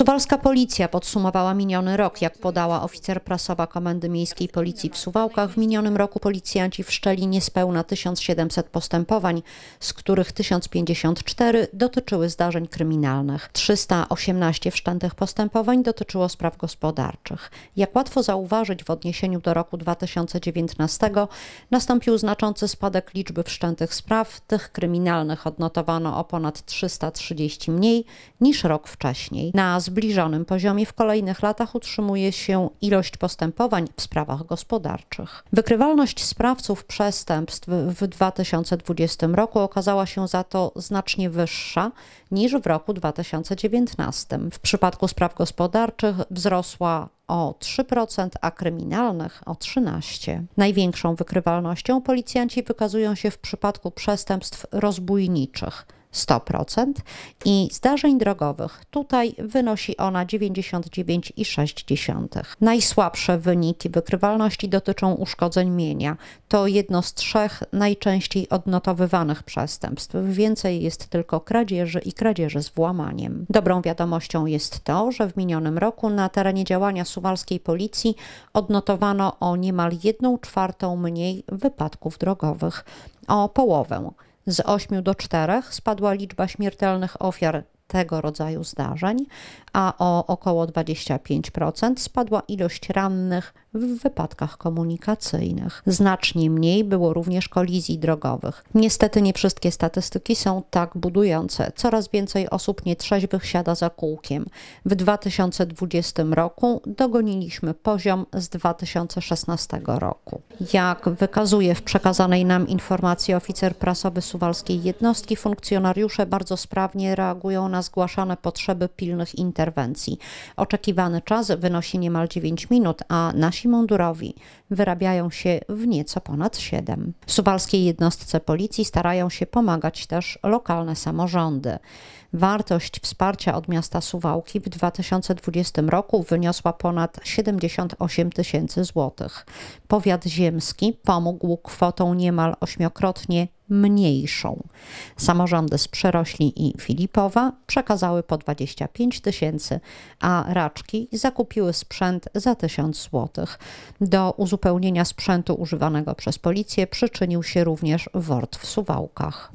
Suwalska policja podsumowała miniony rok. Jak podała oficer prasowa Komendy Miejskiej Policji w Suwałkach, w minionym roku policjanci wszczęli niespełna 1700 postępowań, z których 1054 dotyczyły zdarzeń kryminalnych. 318 wszczętych postępowań dotyczyło spraw gospodarczych. Jak łatwo zauważyć, w odniesieniu do roku 2019 nastąpił znaczący spadek liczby wszczętych spraw. Tych kryminalnych odnotowano o ponad 330 mniej niż rok wcześniej. Na zbliżonym poziomie w kolejnych latach utrzymuje się ilość postępowań w sprawach gospodarczych. Wykrywalność sprawców przestępstw w 2020 roku okazała się za to znacznie wyższa niż w roku 2019. W przypadku spraw gospodarczych wzrosła o 3%, a kryminalnych o 13%. Największą wykrywalnością policjanci wykazują się w przypadku przestępstw rozbójniczych – 100% i zdarzeń drogowych tutaj wynosi ona 99,6. Najsłabsze wyniki wykrywalności dotyczą uszkodzeń mienia. To jedno z trzech najczęściej odnotowywanych przestępstw. Więcej jest tylko kradzieży i kradzieży z włamaniem. Dobrą wiadomością jest to, że w minionym roku na terenie działania suwalskiej policji odnotowano o niemal 1 czwartą mniej wypadków drogowych, o połowę. Z 8 do 4 spadła liczba śmiertelnych ofiar tego rodzaju zdarzeń, a o około 25% spadła ilość rannych w wypadkach komunikacyjnych. Znacznie mniej było również kolizji drogowych. Niestety nie wszystkie statystyki są tak budujące. Coraz więcej osób nietrzeźwych siada za kółkiem. W 2020 roku dogoniliśmy poziom z 2016 roku. Jak wykazuje w przekazanej nam informacji oficer prasowy Suwalskiej Jednostki, funkcjonariusze bardzo sprawnie reagują na zgłaszane potrzeby pilnych interwencji. Oczekiwany czas wynosi niemal 9 minut, a nasi mundurowi wyrabiają się w nieco ponad 7. W suwalskiej jednostce policji starają się pomagać też lokalne samorządy. Wartość wsparcia od miasta Suwałki w 2020 roku wyniosła ponad 78 tysięcy złotych. Powiat ziemski pomógł kwotą niemal ośmiokrotnie mniejszą. Samorządy z Przerośli i Filipowa przekazały po 25 tysięcy, a raczki zakupiły sprzęt za 1000 zł. Do uzupełnienia sprzętu używanego przez policję przyczynił się również wort w Suwałkach.